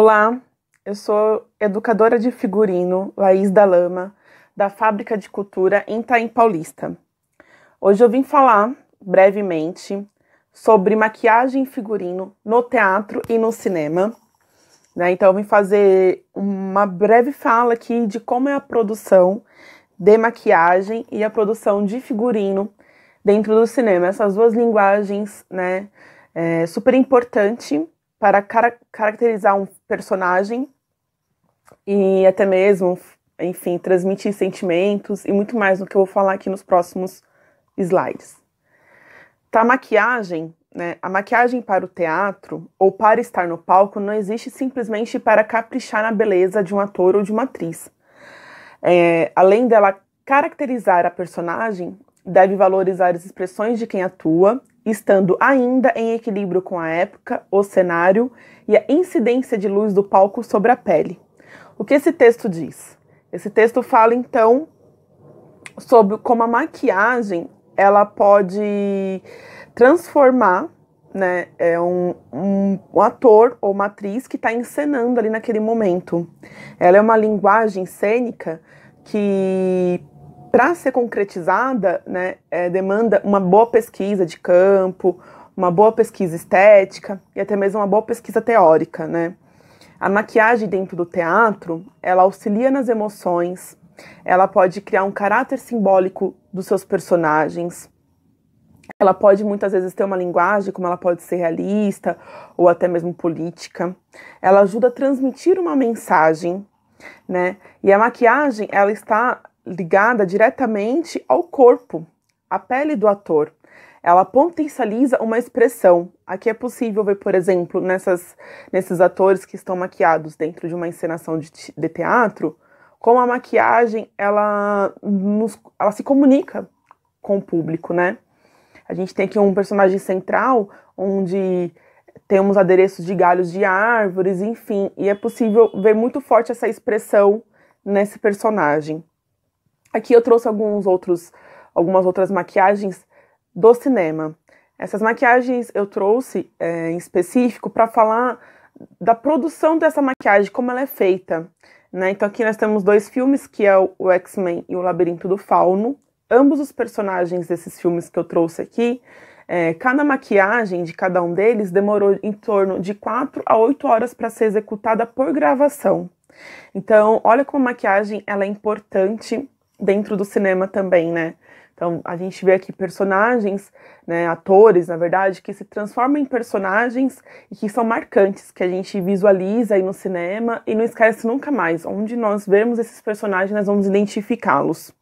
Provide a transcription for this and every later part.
Olá, eu sou educadora de figurino Laís da Lama, da Fábrica de Cultura Itaim Paulista. Hoje eu vim falar brevemente sobre maquiagem e figurino no teatro e no cinema. Né? Então eu vim fazer uma breve fala aqui de como é a produção de maquiagem e a produção de figurino dentro do cinema. Essas duas linguagens, né, é super importante para car caracterizar um personagem e até mesmo, enfim, transmitir sentimentos e muito mais do que eu vou falar aqui nos próximos slides. Tá, a maquiagem, né? A maquiagem para o teatro ou para estar no palco não existe simplesmente para caprichar na beleza de um ator ou de uma atriz. É, além dela caracterizar a personagem, deve valorizar as expressões de quem atua estando ainda em equilíbrio com a época, o cenário e a incidência de luz do palco sobre a pele. O que esse texto diz? Esse texto fala então sobre como a maquiagem ela pode transformar né, é um, um, um, ator ou uma atriz que está encenando ali naquele momento. Ela é uma linguagem cênica que para ser concretizada, né, é, demanda uma boa pesquisa de campo, uma boa pesquisa estética e até mesmo uma boa pesquisa teórica, né? A maquiagem dentro do teatro, ela auxilia nas emoções, ela pode criar um caráter simbólico dos seus personagens. Ela pode muitas vezes ter uma linguagem, como ela pode ser realista ou até mesmo política. Ela ajuda a transmitir uma mensagem, né? E a maquiagem, ela está ligada diretamente ao corpo, à pele do ator. Ela potencializa uma expressão. Aqui é possível ver, por exemplo, nessas, nesses atores que estão maquiados dentro de uma encenação de, de teatro, como a maquiagem ela, nos, ela se comunica com o público, né? A gente tem aqui um personagem central onde temos adereços de galhos de árvores, enfim, e é possível ver muito forte essa expressão nesse personagem. Aqui eu trouxe alguns outros, algumas outras maquiagens do cinema. Essas maquiagens eu trouxe é, em específico para falar da produção dessa maquiagem, como ela é feita. Né? Então aqui nós temos dois filmes, que é o X-Men e o Labirinto do Fauno. Ambos os personagens desses filmes que eu trouxe aqui, é, cada maquiagem de cada um deles demorou em torno de 4 a 8 horas para ser executada por gravação. Então, olha como a maquiagem ela é importante dentro do cinema também, né? Então a gente vê aqui personagens, né, atores, na verdade, que se transformam em personagens e que são marcantes, que a gente visualiza aí no cinema e não esquece nunca mais. Onde nós vemos esses personagens, nós vamos identificá-los.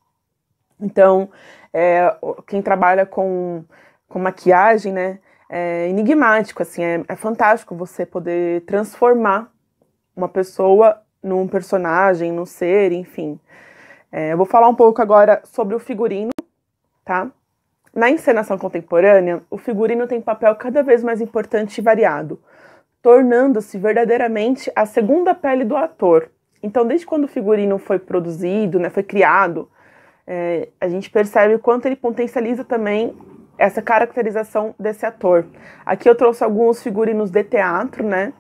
Então, é, quem trabalha com, com maquiagem, né, é enigmático, assim, é, é fantástico você poder transformar uma pessoa num personagem, num ser, enfim. É, eu vou falar um pouco agora sobre o figurino, tá? Na encenação contemporânea, o figurino tem papel cada vez mais importante e variado, tornando-se verdadeiramente a segunda pele do ator. Então, desde quando o figurino foi produzido, né, foi criado, é, a gente percebe o quanto ele potencializa também essa caracterização desse ator. Aqui eu trouxe alguns figurinos de teatro, né?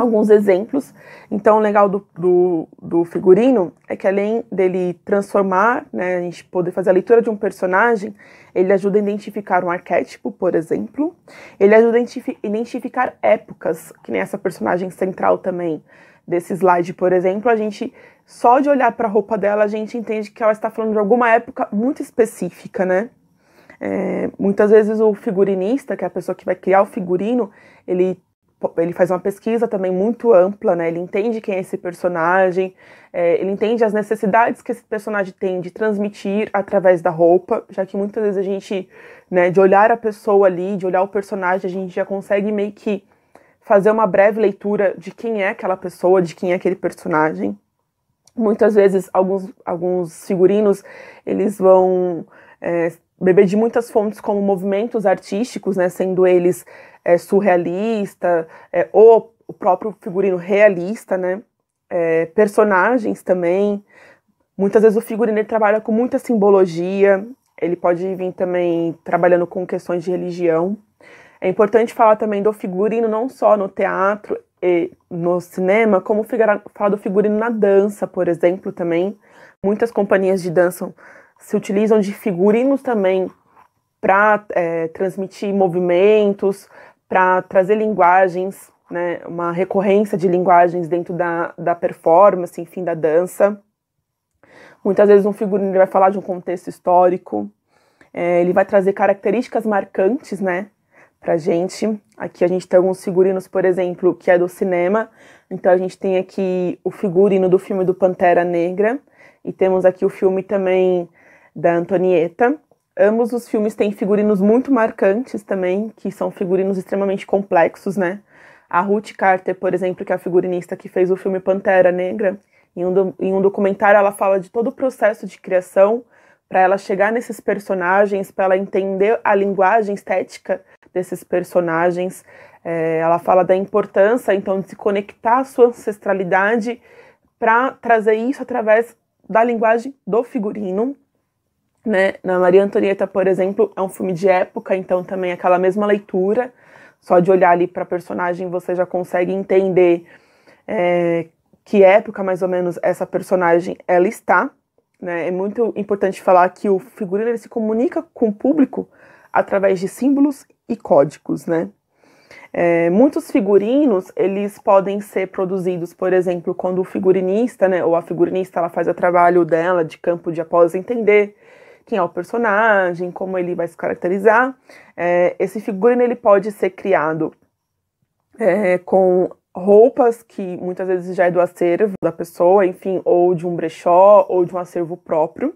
alguns exemplos. Então, o legal do, do, do, figurino é que além dele transformar, né, a gente poder fazer a leitura de um personagem, ele ajuda a identificar um arquétipo, por exemplo. Ele ajuda a identificar épocas, que nem essa personagem central também desse slide, por exemplo, a gente só de olhar para a roupa dela, a gente entende que ela está falando de alguma época muito específica, né? É, muitas vezes o figurinista, que é a pessoa que vai criar o figurino, ele ele faz uma pesquisa também muito ampla, né? Ele entende quem é esse personagem, é, ele entende as necessidades que esse personagem tem de transmitir através da roupa, já que muitas vezes a gente, né, de olhar a pessoa ali, de olhar o personagem, a gente já consegue meio que fazer uma breve leitura de quem é aquela pessoa, de quem é aquele personagem. Muitas vezes alguns, alguns figurinos eles vão é, beber de muitas fontes como movimentos artísticos, né, sendo eles é, surrealista, é, ou o próprio figurino realista, né, é, personagens também. Muitas vezes o figurino trabalha com muita simbologia, ele pode vir também trabalhando com questões de religião. É importante falar também do figurino não só no teatro e no cinema, como falar do figurino na dança, por exemplo, também. Muitas companhias de dança se utilizam de figurinos também para é, transmitir movimentos, para trazer linguagens, né, uma recorrência de linguagens dentro da, da performance, enfim, da dança. Muitas vezes um figurino vai falar de um contexto histórico, é, ele vai trazer características marcantes, né, a gente. Aqui a gente tem alguns figurinos, por exemplo, que é do cinema. Então a gente tem aqui o figurino do filme do Pantera Negra. E temos aqui o filme também da Antonieta. Ambos os filmes têm figurinos muito marcantes também, que são figurinos extremamente complexos, né? A Ruth Carter, por exemplo, que é a figurinista que fez o filme Pantera Negra, em um, do, em um documentário ela fala de todo o processo de criação para ela chegar nesses personagens, para ela entender a linguagem estética desses personagens. É, ela fala da importância, então, de se conectar à sua ancestralidade para trazer isso através da linguagem do figurino. Né? Na Maria Antonieta, por exemplo, é um filme de época, então também é aquela mesma leitura, só de olhar ali para a personagem você já consegue entender é, que época mais ou menos essa personagem ela está. Né? É muito importante falar que o figurino ele se comunica com o público através de símbolos e códigos, né? É, muitos figurinos eles podem ser produzidos, por exemplo, quando o figurinista, né, ou a figurinista, ela faz o trabalho dela de campo de após entender quem é o personagem, como ele vai se caracterizar. É, esse figurino ele pode ser criado é, com roupas que muitas vezes já é do acervo da pessoa, enfim, ou de um brechó ou de um acervo próprio.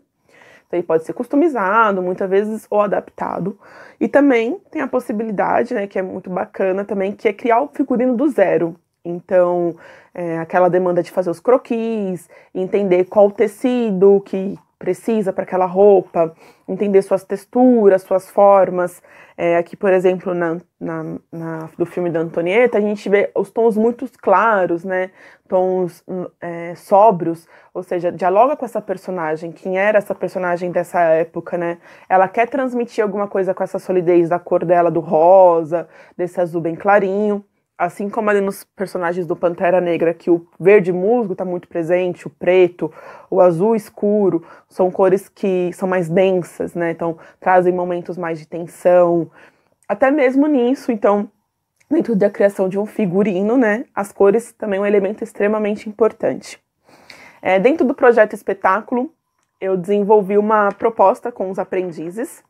Então, ele pode ser customizado, muitas vezes, ou adaptado. E também tem a possibilidade, né, que é muito bacana também, que é criar o figurino do zero. Então, é, aquela demanda de fazer os croquis, entender qual tecido que, precisa para aquela roupa, entender suas texturas, suas formas. É, aqui, por exemplo, na, na, na, do filme da Antonieta, a gente vê os tons muito claros, né? Tons hum, é, sóbrios, ou seja, dialoga com essa personagem, quem era essa personagem dessa época, né? Ela quer transmitir alguma coisa com essa solidez da cor dela, do rosa, desse azul bem clarinho assim como ali nos personagens do Pantera Negra, que o verde musgo está muito presente, o preto, o azul escuro, são cores que são mais densas, né? Então trazem momentos mais de tensão. Até mesmo nisso, então, dentro da criação de um figurino, né? As cores também é um elemento extremamente importante. É, dentro do projeto espetáculo, eu desenvolvi uma proposta com os aprendizes,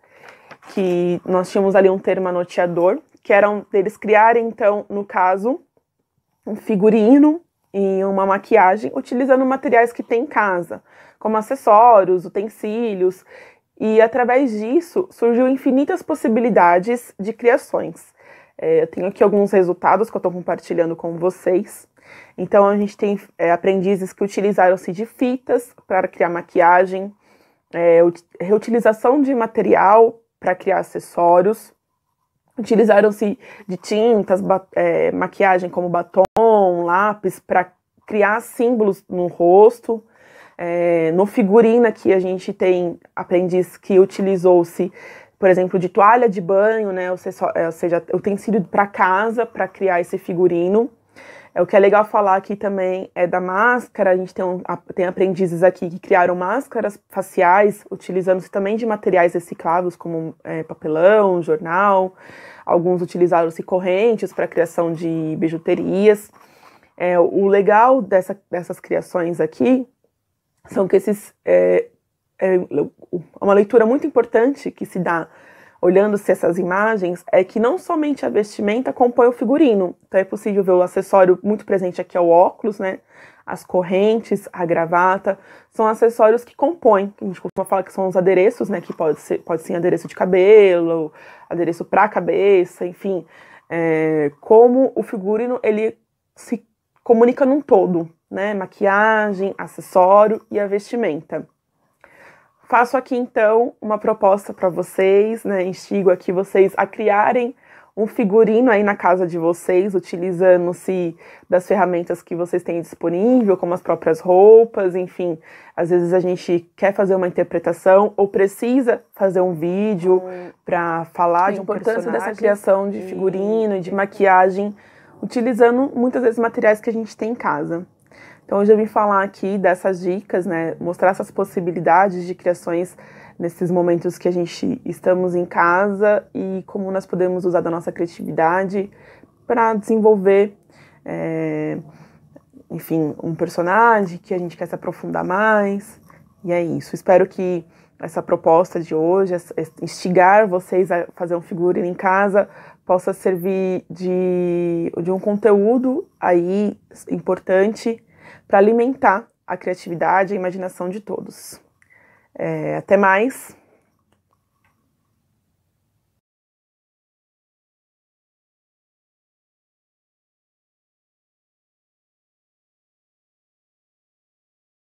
que nós tínhamos ali um termo anoteador, que eram deles criarem, então, no caso, um figurino e uma maquiagem utilizando materiais que tem em casa, como acessórios, utensílios, e através disso surgiu infinitas possibilidades de criações. É, eu tenho aqui alguns resultados que eu estou compartilhando com vocês. Então, a gente tem é, aprendizes que utilizaram-se de fitas para criar maquiagem, é, reutilização de material para criar acessórios, Utilizaram-se de tintas, é, maquiagem como batom, lápis, para criar símbolos no rosto. É, no figurino aqui a gente tem aprendiz que utilizou-se, por exemplo, de toalha de banho, né, ou seja, utensílio para casa para criar esse figurino. É o que é legal falar aqui também é da máscara. A gente tem, um, tem aprendizes aqui que criaram máscaras faciais, utilizando-se também de materiais recicláveis, como é, papelão, jornal. Alguns utilizaram-se assim, correntes para criação de bijuterias. É, o legal dessa, dessas criações aqui são que esses. É, é, é uma leitura muito importante que se dá olhando-se essas imagens, é que não somente a vestimenta compõe o figurino. Então é possível ver o acessório muito presente aqui, é o óculos, né? As correntes, a gravata, são acessórios que compõem. A gente costuma falar que são os adereços, né? Que pode ser, pode ser adereço de cabelo, adereço para cabeça, enfim. É, como o figurino, ele se comunica num todo, né? Maquiagem, acessório e a vestimenta. Faço aqui então uma proposta para vocês, né? Instigo aqui vocês a criarem um figurino aí na casa de vocês, utilizando-se das ferramentas que vocês têm disponível, como as próprias roupas, enfim. Às vezes a gente quer fazer uma interpretação ou precisa fazer um vídeo hum. para falar a de um importância dessa criação de figurino e de maquiagem, utilizando muitas vezes materiais que a gente tem em casa. Então hoje eu vim falar aqui dessas dicas, né, mostrar essas possibilidades de criações nesses momentos que a gente estamos em casa e como nós podemos usar da nossa criatividade para desenvolver, é, enfim, um personagem que a gente quer se aprofundar mais. E é isso. Espero que essa proposta de hoje, instigar vocês a fazer um figurino em casa, possa servir de, de um conteúdo aí importante para alimentar a criatividade e a imaginação de todos. É, até mais!